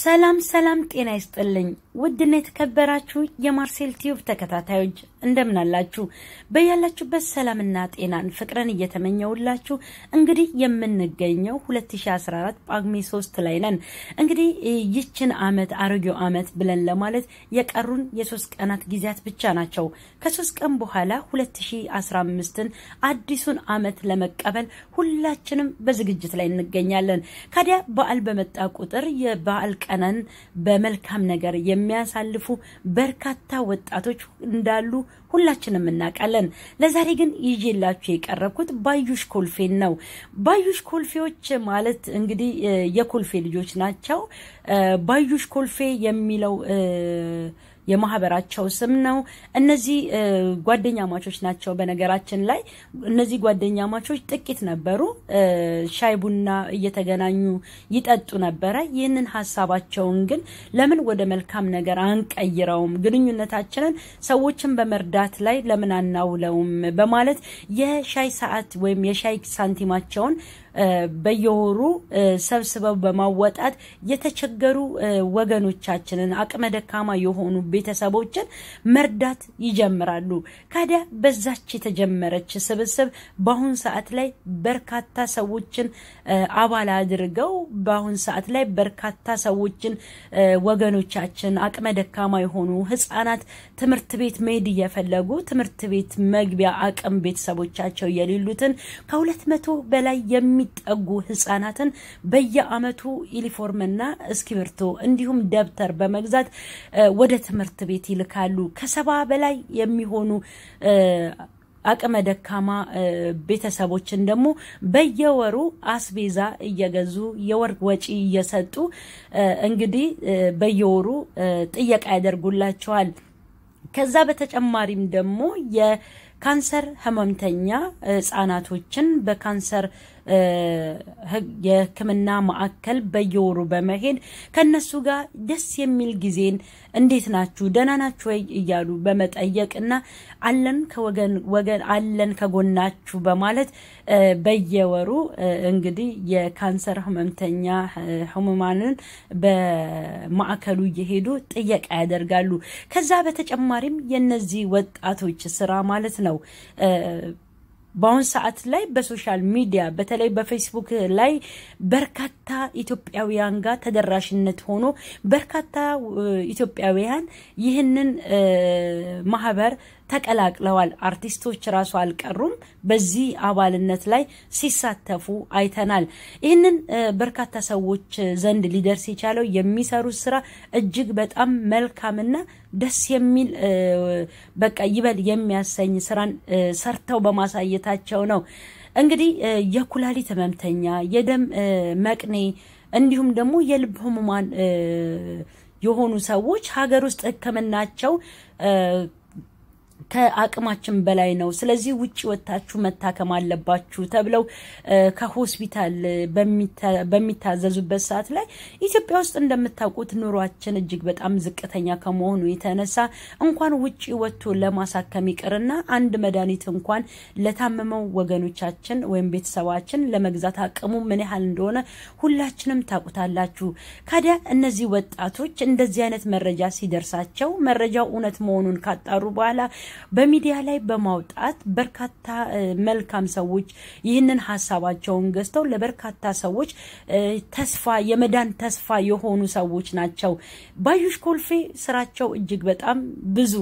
ሰላም ሰላም፣ ጤና ይስጥልኝ። ውድና የተከበራችሁ የማርሴል ቲዩብ ተከታታዮች እንደምን አላችሁ? በያላችሁበት ሰላምና ጤናን ፍቅርን እየተመኘውላችሁ እንግዲህ የምንገኘው 2014 ጳጉሜ 3 ላይ ነን። እንግዲህ ይችን አመት አሮጌው አመት ብለን ለማለት የቀሩን የሶስት ቀናት ጊዜያት ብቻ ናቸው። ከሶስት ቀን በኋላ 2015ን አዲሱን አመት ለመቀበል ሁላችንም በዝግጅት ላይ እንገኛለን። ካዲያ በዓል በመጣ ቁጥር የበዓል ቀነን በመልካም ነገር የሚያሳልፉ በርካታ ወጣቶች እንዳሉ ሁላችንም እናውቃለን። ለዛሬ ግን ይዤላችሁ የቀረብኩት ባዩሽ ኮልፌን ነው። ባዩሽ ኮልፌዎች ማለት እንግዲህ የኮልፌ ልጆች ናቸው። ባዩሽ ኮልፌ የሚለው የማህበራቸው ስም ነው። እነዚህ ጓደኛ ማቾች ናቸው። በነገራችን ላይ እነዚህ ጓደኛ ማቾች ጥቂት ነበሩ። ሻይ ቡና እየተገናኙ ይጠጡ ነበረ። ይህንን ሀሳባቸውን ግን ለምን ወደ መልካም ነገር አንቀይረውም? ግንኙነታችንን ሰዎችን በመርዳት ላይ ለምን አናውለውም? በማለት የሻይ ሰዓት ወይም የሻይ ሳንቲማቸውን በየወሩ ሰብስበው በማወጣት የተቸገሩ ወገኖቻችንን አቅመ ደካማ የሆኑ ቤተሰቦችን መርዳት ይጀምራሉ። ካዲያ በዛች የተጀመረች ስብስብ በአሁን ሰዓት ላይ በርካታ ሰዎችን አባል አድርገው በአሁን ሰዓት ላይ በርካታ ሰዎችን ወገኖቻችን አቅመ ደካማ የሆኑ ህጻናት ትምህርት ቤት መሄድ እየፈለጉ ትምህርት ቤት መግቢያ አቅም ቤተሰቦቻቸው የሌሉትን ከሁለት መቶ በላይ የሚ የሚጠጉ ህጻናትን በየአመቱ ዩኒፎርምና እስክሪብቶ እንዲሁም ደብተር በመግዛት ወደ ትምህርት ቤት ይልካሉ። ከሰባ በላይ የሚሆኑ አቅመ ደካማ ቤተሰቦችን ደግሞ በየወሩ አስቤዛ እየገዙ የወር ወጪ እየሰጡ እንግዲህ በየወሩ ጥየቃ ያደርጉላቸዋል። ከዛ በተጨማሪም ደግሞ የካንሰር ህመምተኛ ህጻናቶችን በካንሰር የህክምና ማዕከል በየወሩ በመሄድ ከነሱ ጋር ደስ የሚል ጊዜን እንዴት ናችሁ ደህና ናችሁ ወይ እያሉ እና አለን ከወገን ወገን አለን ከጎናችሁ በማለት በየወሩ እንግዲህ የካንሰር ህመምተኛ ህሙማንን በማዕከሉ እየሄዱ ጥየቃ ያደርጋሉ። ከዛ በተጨማሪም የነዚህ ወጣቶች ስራ ማለት ነው በአሁን ሰዓት ላይ በሶሻል ሚዲያ በተለይ በፌስቡክ ላይ በርካታ ኢትዮጵያውያን ጋር ተደራሽነት ሆኖ በርካታ ኢትዮጵያውያን ይህንን ማህበር ተቀላቅለዋል። አርቲስቶች ራሱ አልቀሩም። በዚህ አባልነት ላይ ሲሳተፉ አይተናል። ይህንን በርካታ ሰዎች ዘንድ ሊደርስ የቻለው የሚሰሩት ስራ እጅግ በጣም መልካምና ደስ የሚል በቃ ይበል የሚያሰኝ ስራን ሰርተው በማሳየታቸው ነው። እንግዲህ የኩላሊት ህመምተኛ፣ የደም መቅኔ እንዲሁም ደግሞ የልብ ህሙማን የሆኑ ሰዎች ሀገር ውስጥ ህክምናቸው ከአቅማችን በላይ ነው፣ ስለዚህ ውጭ ወጥታችሁ መታከም አለባችሁ ተብለው ከሆስፒታል በሚታዘዙበት ሰዓት ላይ ኢትዮጵያ ውስጥ እንደምታውቁት ኑሯችን እጅግ በጣም ዝቅተኛ ከመሆኑ የተነሳ እንኳን ውጭ ወጥቶ ለማሳከም ይቅርና አንድ መድኃኒት እንኳን ለታመመው ወገኖቻችን ወይም ቤተሰባችን ለመግዛት አቅሙ ምን ያህል እንደሆነ ሁላችንም ታውቁታላችሁ። ካዲያ እነዚህ ወጣቶች እንደዚህ አይነት መረጃ ሲደርሳቸው መረጃው እውነት መሆኑን ካጣሩ በኋላ በሚዲያ ላይ በማውጣት በርካታ መልካም ሰዎች ይህንን ሀሳባቸውን ገዝተው ለበርካታ ሰዎች ተስፋ የመዳን ተስፋ የሆኑ ሰዎች ናቸው። ባዩሽ ኮልፌ ስራቸው እጅግ በጣም ብዙ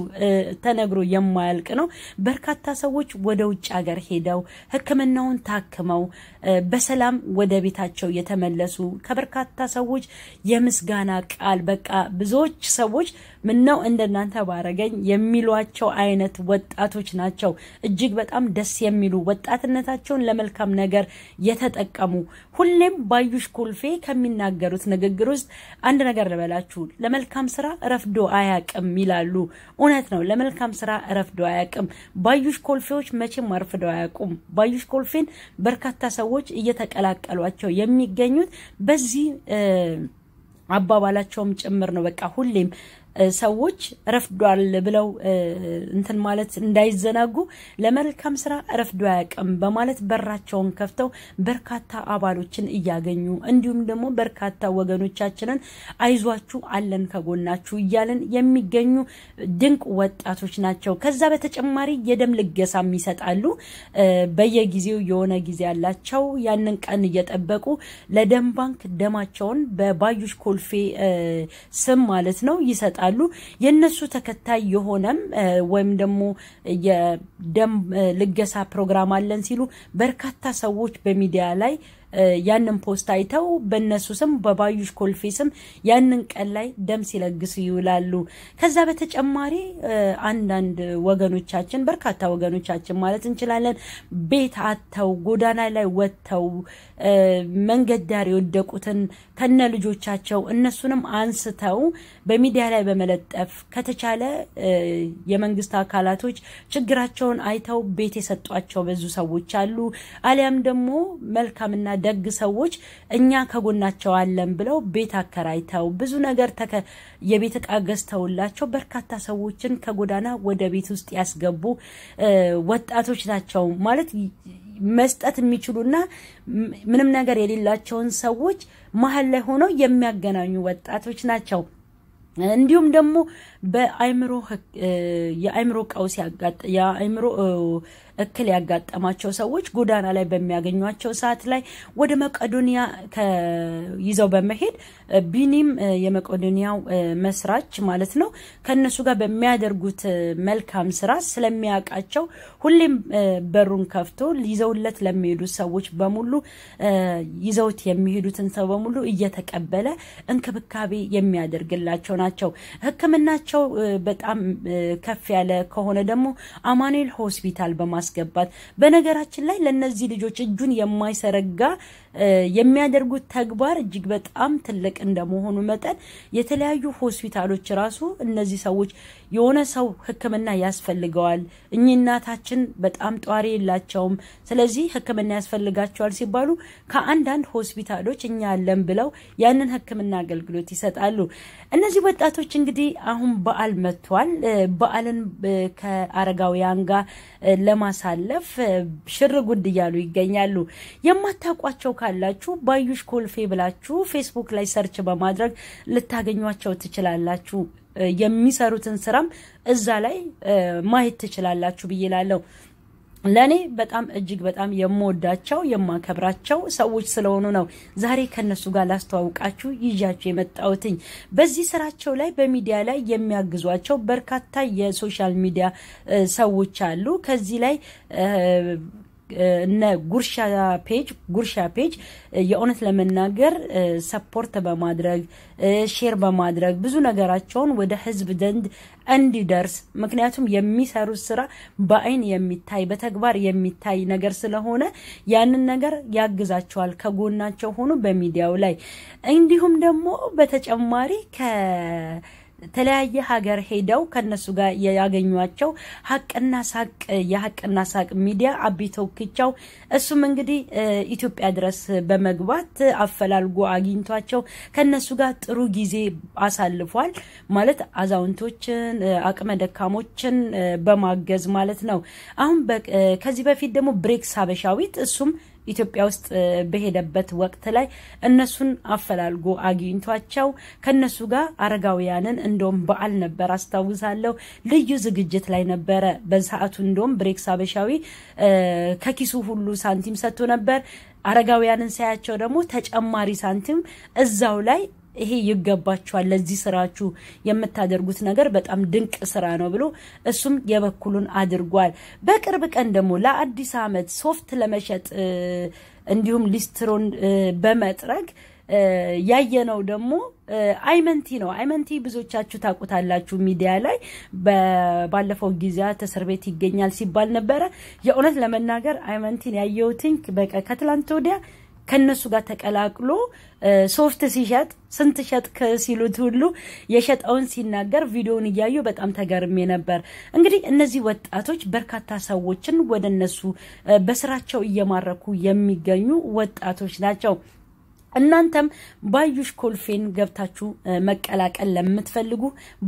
ተነግሮ የማያልቅ ነው። በርካታ ሰዎች ወደ ውጭ ሀገር ሄደው ሕክምናውን ታክመው በሰላም ወደ ቤታቸው የተመለሱ ከበርካታ ሰዎች የምስጋና ቃል በቃ ብዙዎች ሰዎች ምነው እንደናንተ ባረገኝ የሚሏቸው አይነት አይነት ወጣቶች ናቸው። እጅግ በጣም ደስ የሚሉ ወጣትነታቸውን ለመልካም ነገር የተጠቀሙ ሁሌም ባዩሽ ኮልፌ ከሚናገሩት ንግግር ውስጥ አንድ ነገር ልበላችሁ። ለመልካም ስራ ረፍዶ አያቅም ይላሉ። እውነት ነው። ለመልካም ስራ ረፍዶ አያቅም። ባዩሽ ኮልፌዎች መቼም አርፍደው አያውቁም። ባዩሽ ኮልፌን በርካታ ሰዎች እየተቀላቀሏቸው የሚገኙት በዚህ አባባላቸውም ጭምር ነው። በቃ ሁሌም ሰዎች ረፍዷል ብለው እንትን ማለት እንዳይዘናጉ ለመልካም ስራ ረፍዶ አያውቅም በማለት በራቸውን ከፍተው በርካታ አባሎችን እያገኙ እንዲሁም ደግሞ በርካታ ወገኖቻችንን አይዟችሁ አለን ከጎናችሁ እያለን የሚገኙ ድንቅ ወጣቶች ናቸው። ከዛ በተጨማሪ የደም ልገሳም ይሰጣሉ። በየጊዜው የሆነ ጊዜ ያላቸው ያንን ቀን እየጠበቁ ለደም ባንክ ደማቸውን በባዮሽ ኮልፌ ስም ማለት ነው ይሰጣል። ይመጣሉ። የነሱ ተከታይ የሆነም ወይም ደግሞ የደም ልገሳ ፕሮግራም አለን ሲሉ በርካታ ሰዎች በሚዲያ ላይ ያንን ፖስት አይተው በእነሱ ስም በባዩሽ ኮልፌ ስም ያንን ቀን ላይ ደም ሲለግሱ ይውላሉ። ከዛ በተጨማሪ አንዳንድ ወገኖቻችን በርካታ ወገኖቻችን ማለት እንችላለን ቤት አጥተው ጎዳና ላይ ወጥተው መንገድ ዳር የወደቁትን ከነ ልጆቻቸው እነሱንም አንስተው በሚዲያ ላይ በመለጠፍ ከተቻለ የመንግስት አካላቶች ችግራቸውን አይተው ቤት የሰጧቸው ብዙ ሰዎች አሉ። አሊያም ደግሞ መልካምና ደግ ሰዎች እኛ ከጎናቸው አለን ብለው ቤት አከራይተው ብዙ ነገር የቤት እቃ ገዝተውላቸው በርካታ ሰዎችን ከጎዳና ወደ ቤት ውስጥ ያስገቡ ወጣቶች ናቸው ማለት መስጠት የሚችሉና ምንም ነገር የሌላቸውን ሰዎች መሀል ላይ ሆነው የሚያገናኙ ወጣቶች ናቸው። እንዲሁም ደግሞ በአይምሮ የአይምሮ ቀውስ የአይምሮ እክል ያጋጠማቸው ሰዎች ጎዳና ላይ በሚያገኟቸው ሰዓት ላይ ወደ መቄዶንያ ይዘው በመሄድ ቢኒም የመቄዶንያው መስራች ማለት ነው ከነሱ ጋር በሚያደርጉት መልካም ስራ ስለሚያውቃቸው ሁሌም በሩን ከፍቶ ይዘውለት ለሚሄዱት ሰዎች በሙሉ ይዘውት የሚሄዱትን ሰው በሙሉ እየተቀበለ እንክብካቤ የሚያደርግላቸው ናቸው። ሕክምናቸው በጣም ከፍ ያለ ከሆነ ደግሞ አማኑኤል ሆስፒታል በማስ ማስገባት። በነገራችን ላይ ለእነዚህ ልጆች እጁን የማይሰረጋ የሚያደርጉት ተግባር እጅግ በጣም ትልቅ እንደመሆኑ መጠን የተለያዩ ሆስፒታሎች ራሱ እነዚህ ሰዎች የሆነ ሰው ሕክምና ያስፈልገዋል፣ እኚህ እናታችን በጣም ጧሪ የላቸውም፣ ስለዚህ ሕክምና ያስፈልጋቸዋል ሲባሉ ከአንዳንድ ሆስፒታሎች እኛ አለን ብለው ያንን ሕክምና አገልግሎት ይሰጣሉ። እነዚህ ወጣቶች እንግዲህ አሁን በዓል መጥቷል። በዓልን ከአረጋውያን ጋር ለማስ ለማሳለፍ ሽር ጉድ እያሉ ይገኛሉ። የማታውቋቸው ካላችሁ ባዩሽ ኮልፌ ብላችሁ ፌስቡክ ላይ ሰርች በማድረግ ልታገኟቸው ትችላላችሁ። የሚሰሩትን ስራም እዛ ላይ ማየት ትችላላችሁ ብዬ እላለሁ። ለእኔ በጣም እጅግ በጣም የምወዳቸው የማከብራቸው ሰዎች ስለሆኑ ነው ዛሬ ከነሱ ጋር ላስተዋውቃችሁ ይዣችሁ የመጣሁትኝ። በዚህ ስራቸው ላይ በሚዲያ ላይ የሚያግዟቸው በርካታ የሶሻል ሚዲያ ሰዎች አሉ። ከዚህ ላይ እነ ጉርሻ ፔጅ ጉርሻ ፔጅ የእውነት ለመናገር ሰፖርት በማድረግ ሼር በማድረግ ብዙ ነገራቸውን ወደ ህዝብ ዘንድ እንዲደርስ ምክንያቱም የሚሰሩት ስራ በአይን የሚታይ በተግባር የሚታይ ነገር ስለሆነ ያንን ነገር ያግዛቸዋል። ከጎናቸው ሆኖ በሚዲያው ላይ እንዲሁም ደግሞ በተጨማሪ ከ ተለያየ ሀገር ሄደው ከነሱ ጋር ያገኟቸው ሀቅና ሳቅ የሀቅና ሳቅ ሚዲያ አቢ ክቻው እሱም እንግዲህ ኢትዮጵያ ድረስ በመግባት አፈላልጎ አግኝቷቸው ከነሱ ጋር ጥሩ ጊዜ አሳልፏል። ማለት አዛውንቶችን፣ አቅመ ደካሞችን በማገዝ ማለት ነው። አሁን ከዚህ በፊት ደግሞ ብሬክስ ሀበሻዊት እሱም ኢትዮጵያ ውስጥ በሄደበት ወቅት ላይ እነሱን አፈላልጎ አግኝቷቸው ከነሱ ጋር አረጋውያንን እንደውም በዓል ነበር አስታውሳለሁ። ልዩ ዝግጅት ላይ ነበረ በሰዓቱ። እንደውም ብሬክስ አበሻዊ ከኪሱ ሁሉ ሳንቲም ሰጥቶ ነበር። አረጋውያንን ሳያቸው ደግሞ ተጨማሪ ሳንቲም እዛው ላይ ይሄ ይገባችኋል፣ ለዚህ ስራችሁ የምታደርጉት ነገር በጣም ድንቅ ስራ ነው ብሎ እሱም የበኩሉን አድርጓል። በቅርብ ቀን ደግሞ ለአዲስ አመት ሶፍት ለመሸጥ እንዲሁም ሊስትሮን በመጥረግ ያየነው ደግሞ አይመንቲ ነው። አይመንቲ ብዙዎቻችሁ ታውቁታላችሁ። ሚዲያ ላይ ባለፈው ጊዜያት እስር ቤት ይገኛል ሲባል ነበረ። የእውነት ለመናገር አይመንቲን ያየሁትኝ በቃ ከትላንት ወዲያ ከነሱ ጋር ተቀላቅሎ ሶፍት ሲሸጥ ስንት ሸጥክ ሲሉት ሁሉ የሸጠውን ሲናገር ቪዲዮውን እያዩ በጣም ተገርሜ ነበር። እንግዲህ እነዚህ ወጣቶች በርካታ ሰዎችን ወደ እነሱ በስራቸው እየማረኩ የሚገኙ ወጣቶች ናቸው። እናንተም ባዩሽ ኮልፌን ገብታችሁ መቀላቀል ለምትፈልጉ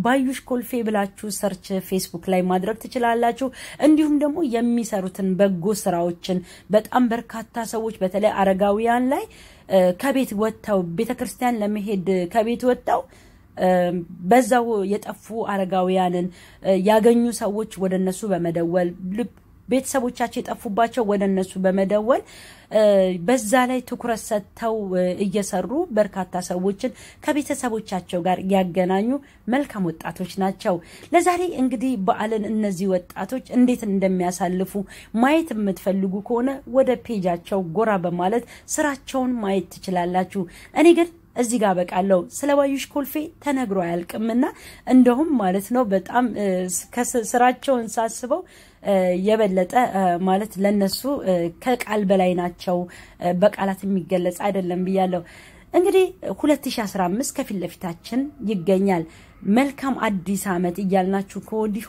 ባዩሽ ኮልፌ ብላችሁ ሰርች ፌስቡክ ላይ ማድረግ ትችላላችሁ። እንዲሁም ደግሞ የሚሰሩትን በጎ ስራዎችን በጣም በርካታ ሰዎች በተለይ አረጋውያን ላይ ከቤት ወጥተው ክርስቲያን ለመሄድ ከቤት ወጥተው በዛው የጠፉ አረጋውያንን ያገኙ ሰዎች ወደ እነሱ በመደወል ቤተሰቦቻቸው የጠፉባቸው ወደ እነሱ በመደወል በዛ ላይ ትኩረት ሰጥተው እየሰሩ በርካታ ሰዎችን ከቤተሰቦቻቸው ጋር ያገናኙ መልካም ወጣቶች ናቸው። ለዛሬ እንግዲህ በዓልን እነዚህ ወጣቶች እንዴት እንደሚያሳልፉ ማየት የምትፈልጉ ከሆነ ወደ ፔጃቸው ጎራ በማለት ስራቸውን ማየት ትችላላችሁ። እኔ ግን እዚህ ጋር በቃለው። ስለ ባዩሽ ኮልፌ ተነግሮ አያልቅምና እንደውም ማለት ነው በጣም ስራቸውን ሳስበው የበለጠ ማለት ለነሱ ከቃል በላይ ናቸው፣ በቃላት የሚገለጽ አይደለም ብያለሁ። እንግዲህ 2015 ከፊት ለፊታችን ይገኛል። መልካም አዲስ ዓመት እያልናችሁ ከወዲሁ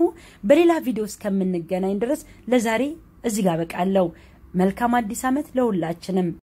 በሌላ ቪዲዮ እስከምንገናኝ ድረስ ለዛሬ እዚህ ጋር በቃለው። መልካም አዲስ ዓመት ለሁላችንም።